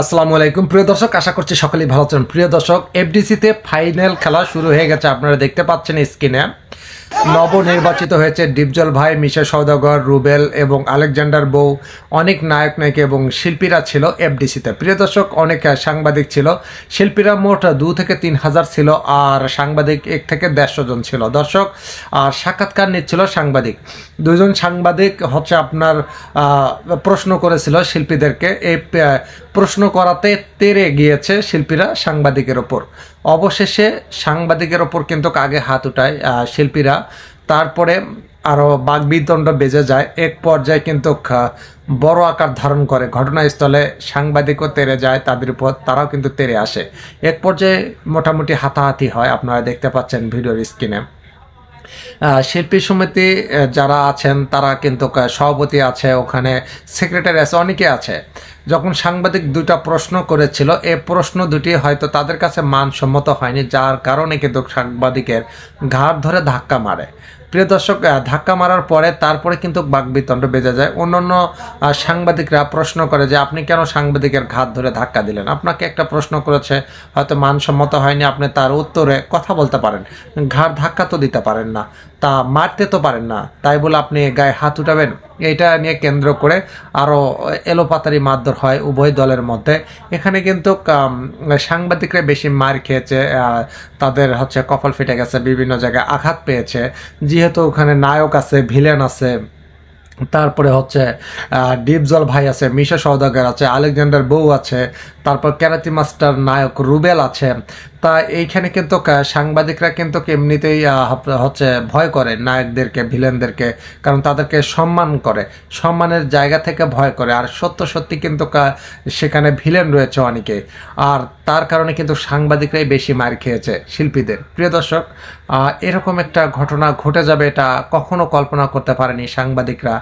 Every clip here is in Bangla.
আসসালামু আলাইকুম প্রিয় দর্শক আশা করছি সকলেই ভালো আছেন প্রিয় দর্শক এফডিসিতে ফাইনাল খেলা শুরু হয়ে গেছে আপনারা দেখতে পাচ্ছেন স্ক্রিনে নবনির্বাচিত হয়েছে ডিপজল ভাই মিশা সৌদাগর রুবেল এবং আলেকজান্ডার বউ অনেক নায়ক নায়িকা এবং শিল্পীরা ছিল এফডিসিতে প্রিয় দর্শক অনেক সাংবাদিক ছিল শিল্পীরা মোট দু থেকে তিন হাজার ছিল আর সাংবাদিক এক থেকে দেড়শো জন ছিল দর্শক আর সাক্ষাৎকার নিচ্ছিল সাংবাদিক দুজন সাংবাদিক হচ্ছে আপনার প্রশ্ন করেছিল শিল্পীদেরকে এই প্রশ্ন করাতে তেরে গিয়েছে শিল্পীরা সাংবাদিকের ওপর অবশেষে সাংবাদিকের ওপর কিন্তু আগে হাত উঠায় শিল্পীরা তারপরে আরও বাগবিতণ্ড বেজে যায় এক পর্যায়ে কিন্তু বড় আকার ধারণ করে ঘটনাস্থলে সাংবাদিকও তেরে যায় তাদের উপর তারাও কিন্তু তেরে আসে এক পর্যায়ে মোটামুটি হাতাহাতি হয় আপনারা দেখতে পাচ্ছেন ভিডিওর স্ক্রিনে শিল্পী সমিতি যারা আছেন তারা কিন্তু সভাপতি আছে ওখানে সেক্রেটারি আছে অনেকে আছে যখন সাংবাদিক দুটা প্রশ্ন করেছিল এ প্রশ্ন দুটি হয়তো তাদের কাছে মানসম্মত হয়নি যার কারণে কিন্তু সাংবাদিকের ঘাড় ধরে ধাক্কা মারে প্রিয় দর্শক ধাক্কা মারার পরে তারপরে কিন্তু বাকবিতণ্ড বেজে যায় অন্যান্য সাংবাদিকরা প্রশ্ন করে যে আপনি কেন সাংবাদিকের ঘাত ধরে ধাক্কা দিলেন আপনাকে একটা প্রশ্ন করেছে হয়তো মানসম্মত হয়নি আপনি তার উত্তরে কথা বলতে পারেন ঘাড় ধাক্কা তো দিতে পারেন না তা মারতে তো পারেন না তাই বলে আপনি গায়ে হাত উঠাবেন এটা নিয়ে কেন্দ্র করে আরও এলোপাতারি মারধর হয় উভয় দলের মধ্যে এখানে কিন্তু সাংবাদিকরা বেশি মার খেয়েছে তাদের হচ্ছে কপাল ফেটে গেছে বিভিন্ন জায়গায় আঘাত পেয়েছে যেহেতু ওখানে নায়ক আছে ভিলেন আছে তারপরে হচ্ছে ডিপজল ভাই আছে মিশা সৌদাগর আছে আলেকজান্ডার বউ আছে তারপর ক্যারাতি মাস্টার নায়ক রুবেল আছে তা এইখানে কিন্তু সাংবাদিকরা কিন্তু এমনিতেই হচ্ছে ভয় করে নায়কদেরকে ভিলেনদেরকে কারণ তাদেরকে সম্মান করে সম্মানের জায়গা থেকে ভয় করে আর সত্য সত্যি কিন্তু সেখানে ভিলেন রয়েছে অনেকে আর তার কারণে কিন্তু সাংবাদিকরাই বেশি মার খেয়েছে শিল্পীদের প্রিয় দর্শক এরকম একটা ঘটনা ঘটে যাবে এটা কখনো কল্পনা করতে পারেনি সাংবাদিকরা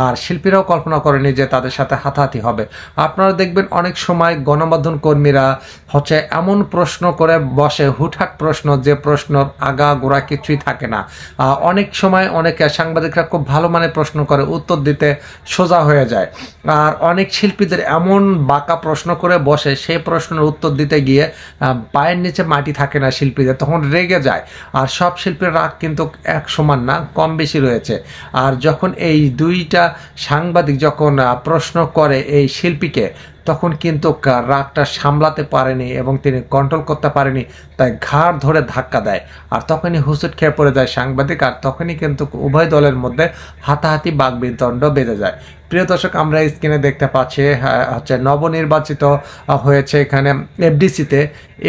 আর শিল্পীরাও কল্পনা করেনি যে তাদের সাথে হাতাহাতি হবে আপনারা দেখবেন অনেক সময় গণমাধ্যম কর্মীরা হচ্ছে এমন প্রশ্ন করে বসে হুটহাট প্রশ্ন যে প্রশ্ন আগা গোড়া কিছুই থাকে না অনেক সময় অনেকে সাংবাদিকরা খুব ভালো মানে প্রশ্ন করে উত্তর দিতে সোজা হয়ে যায় আর অনেক শিল্পীদের এমন বাঁকা প্রশ্ন করে বসে সেই প্রশ্নের উত্তর দিতে গিয়ে পায়ের নিচে মাটি থাকে না শিল্পীদের তখন রেগে যায় আর সব শিল্পীর রাগ কিন্তু এক সমান না কম বেশি রয়েছে আর যখন এই দুইটা সাংবাদিক যখন প্রশ্ন করে এই শিল্পীকে তখন কিন্তু রাগটা সামলাতে পারেনি এবং তিনি কন্ট্রোল করতে পারেনি তাই ঘাড় ধরে ধাক্কা দেয় আর তখনই হুসুট খেয়ে পড়ে যায় সাংবাদিক আর তখনই কিন্তু উভয় দলের মধ্যে হাতাহাতি বাগবিতণ্ড বেঁধে যায় প্রিয় দর্শক আমরা স্ক্রিনে দেখতে পাচ্ছি হচ্ছে নবনির্বাচিত হয়েছে এখানে এফডিসিতে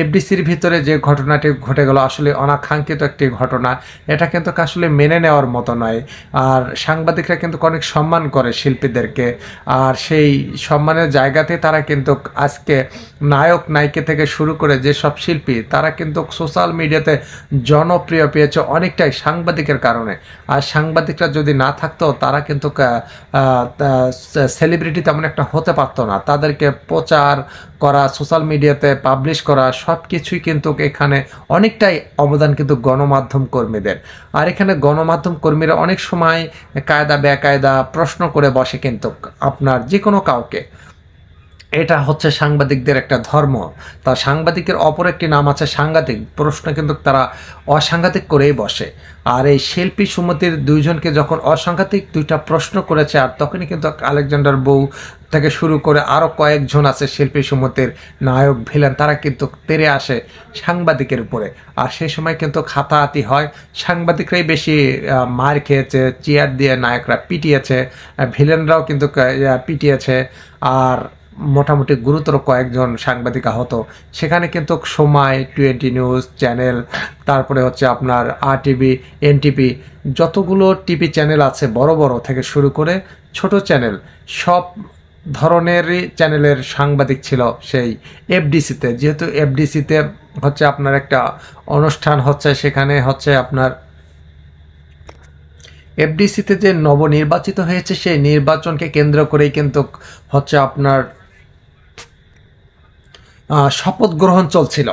এফডিসির ভিতরে যে ঘটনাটি ঘটে গেল আসলে অনাকাঙ্ক্ষিত একটি ঘটনা এটা কিন্তু আসলে মেনে নেওয়ার মতো নয় আর সাংবাদিকরা কিন্তু অনেক সম্মান করে শিল্পীদেরকে আর সেই সম্মানের জায়গাতে তারা কিন্তু আজকে নায়ক নায়িকা থেকে শুরু করে যে সব শিল্পী তারা কিন্তু সোশ্যাল মিডিয়াতে জনপ্রিয় পেয়েছে অনেকটাই সাংবাদিকের কারণে আর সাংবাদিকরা যদি না থাকতো তারা কিন্তু সেলিব্রিটি তেমন একটা হতে পারতো না তাদেরকে প্রচার করা সোশ্যাল মিডিয়াতে পাবলিশ করা সব কিছুই কিন্তু এখানে অনেকটাই অবদান কিন্তু গণমাধ্যম কর্মীদের আর এখানে গণমাধ্যম কর্মীরা অনেক সময় কায়দা বেকায়দা প্রশ্ন করে বসে কিন্তু আপনার যে কোনো কাউকে এটা হচ্ছে সাংবাদিকদের একটা ধর্ম তা সাংবাদিকের অপর একটি নাম আছে সাংঘাতিক প্রশ্ন কিন্তু তারা অসাংঘাতিক করেই বসে আর এই শিল্পী সুমতির দুইজনকে যখন অসাংঘাতিক দুইটা প্রশ্ন করেছে আর তখনই কিন্তু আলেকজান্ডার বউ থেকে শুরু করে আরও কয়েকজন আছে শিল্পী সুমতির নায়ক ভিলেন তারা কিন্তু তেরে আসে সাংবাদিকের উপরে আর সেই সময় কিন্তু খাতাহাতি হয় সাংবাদিকরাই বেশি মার খেয়েছে চেয়ার দিয়ে নায়করা পিটিয়েছে ভিলেনরাও কিন্তু পিটিয়েছে আর মোটামুটি গুরুতর কয়েকজন সাংবাদিক আহত সেখানে কিন্তু সময় টোয়েন্টি নিউজ চ্যানেল তারপরে হচ্ছে আপনার আর টিভি এনটিপি যতগুলো টিভি চ্যানেল আছে বড় বড় থেকে শুরু করে ছোট চ্যানেল সব ধরনেরই চ্যানেলের সাংবাদিক ছিল সেই এফডিসিতে যেহেতু এফডিসিতে হচ্ছে আপনার একটা অনুষ্ঠান হচ্ছে সেখানে হচ্ছে আপনার এফডিসিতে যে নবনির্বাচিত হয়েছে সেই নির্বাচনকে কেন্দ্র করেই কিন্তু হচ্ছে আপনার শপথ গ্রহণ চলছিল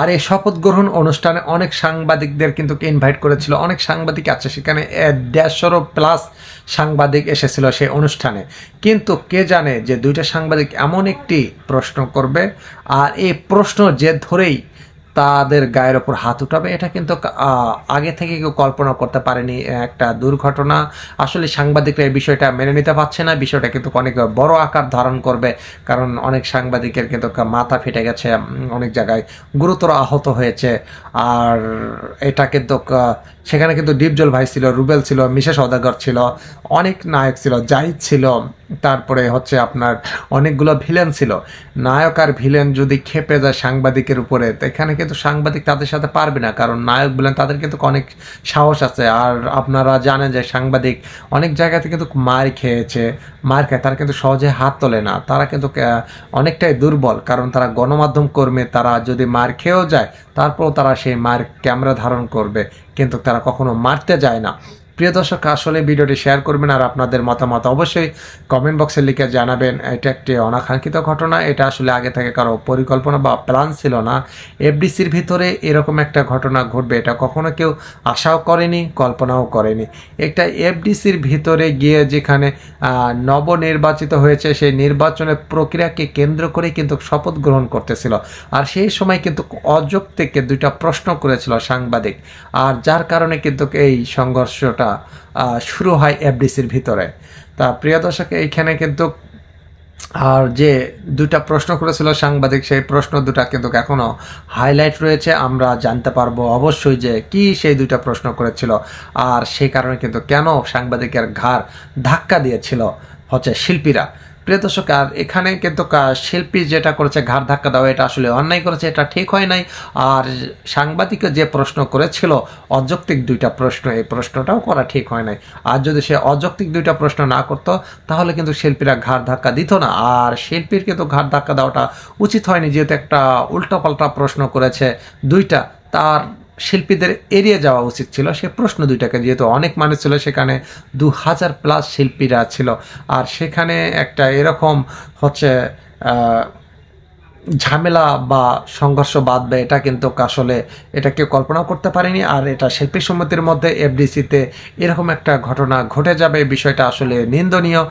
আর এই শপথ গ্রহণ অনুষ্ঠানে অনেক সাংবাদিকদের কিন্তু ইনভাইট করেছিল অনেক সাংবাদিক আছে সেখানে দেড়শোরও প্লাস সাংবাদিক এসেছিল সেই অনুষ্ঠানে কিন্তু কে জানে যে দুইটা সাংবাদিক এমন একটি প্রশ্ন করবে আর এই প্রশ্ন যে ধরেই তাদের গায়ের ওপর হাত উঠাবে এটা কিন্তু আগে থেকে কেউ কল্পনা করতে পারেনি একটা দুর্ঘটনা আসলে সাংবাদিকরা এই বিষয়টা মেনে নিতে পারছে না বিষয়টা কিন্তু অনেক বড় আকার ধারণ করবে কারণ অনেক সাংবাদিকের কিন্তু মাথা ফেটে গেছে অনেক জায়গায় গুরুতর আহত হয়েছে আর এটা কিন্তু সেখানে কিন্তু ডিপজল ভাই ছিল রুবেল ছিল মিশা অদাগর ছিল অনেক নায়ক ছিল জাহিদ ছিল তারপরে হচ্ছে আপনার অনেকগুলো ভিলেন ছিল নায়ক আর ভিলেন যদি খেপে যায় সাংবাদিকের উপরে এখানে কিন্তু সাংবাদিক তাদের সাথে পারবে না কারণ নায়ক বলেন তাদের কিন্তু অনেক সাহস আছে আর আপনারা জানেন যে সাংবাদিক অনেক জায়গাতে কিন্তু মার খেয়েছে মার খায় তারা কিন্তু সহজে হাত তোলে না তারা কিন্তু অনেকটাই দুর্বল কারণ তারা গণমাধ্যম কর্মে তারা যদি মার খেয়েও যায় তারপরও তারা সেই মার ক্যামেরা ধারণ করবে কিন্তু তারা কখনো মারতে যায় না প্রিয় দর্শক আসলে ভিডিওটি শেয়ার করবেন আর আপনাদের মতামত অবশ্যই কমেন্ট বক্সে লিখে জানাবেন এটা একটি অনাকাঙ্ক্ষিত ঘটনা এটা আসলে আগে থেকে কারো পরিকল্পনা বা প্ল্যান ছিল না এফডিসির ভিতরে এরকম একটা ঘটনা ঘটবে এটা কখনো কেউ আশাও করেনি কল্পনাও করেনি একটা এফডিসির ভিতরে গিয়ে যেখানে নবনির্বাচিত হয়েছে সেই নির্বাচনের প্রক্রিয়াকে কেন্দ্র করে কিন্তু শপথ গ্রহণ করতেছিল আর সেই সময় কিন্তু অযোগ থেকে দুইটা প্রশ্ন করেছিল সাংবাদিক আর যার কারণে কিন্তু এই সংঘর্ষটা শুরু হয় এফডিসির ভিতরে তা প্রিয় দর্শক এইখানে কিন্তু আর যে দুটা প্রশ্ন করেছিল সাংবাদিক সেই প্রশ্ন দুটা কিন্তু এখনও হাইলাইট রয়েছে আমরা জানতে পারবো অবশ্যই যে কি সেই দুটা প্রশ্ন করেছিল আর সেই কারণে কিন্তু কেন সাংবাদিকের ঘাড় ধাক্কা দিয়েছিল হচ্ছে শিল্পীরা প্রিয় দর্শক আর এখানে কিন্তু শিল্পী যেটা করেছে ঘাড় ধাক্কা দেওয়া এটা আসলে অন্যায় করেছে এটা ঠিক হয় নাই আর সাংবাদিক যে প্রশ্ন করেছিল অযৌক্তিক দুইটা প্রশ্ন এই প্রশ্নটাও করা ঠিক হয় নাই আর যদি সে অযৌক্তিক দুইটা প্রশ্ন না করত তাহলে কিন্তু শিল্পীরা ঘাড় ধাক্কা দিত না আর শিল্পীর কিন্তু ঘাড় ধাক্কা দেওয়াটা উচিত হয়নি যেহেতু একটা উল্টোপাল্টা প্রশ্ন করেছে দুইটা তার শিল্পীদের এড়িয়ে যাওয়া উচিত ছিল সে প্রশ্ন দুইটাকে যেহেতু অনেক মানুষ ছিল সেখানে দু হাজার প্লাস শিল্পীরা ছিল আর সেখানে একটা এরকম হচ্ছে ঝামেলা বা সংঘর্ষ বাঁধবে এটা কিন্তু আসলে এটা কেউ কল্পনাও করতে পারেনি আর এটা শিল্পী সমিতির মধ্যে এফডিসিতে এরকম একটা ঘটনা ঘটে যাবে বিষয়টা আসলে নিন্দনীয়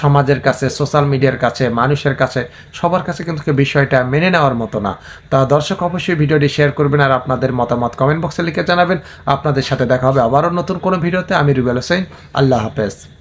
সমাজের কাছে সোশ্যাল মিডিয়ার কাছে মানুষের কাছে সবার কাছে কিন্তু বিষয়টা মেনে নেওয়ার মতো না তা দর্শক অবশ্যই ভিডিওটি শেয়ার করবেন আর আপনাদের মতামত কমেন্ট বক্সে লিখে জানাবেন আপনাদের সাথে দেখা হবে আবারও নতুন কোনো ভিডিওতে আমি রুবেল হোসেন আল্লাহ হাফেজ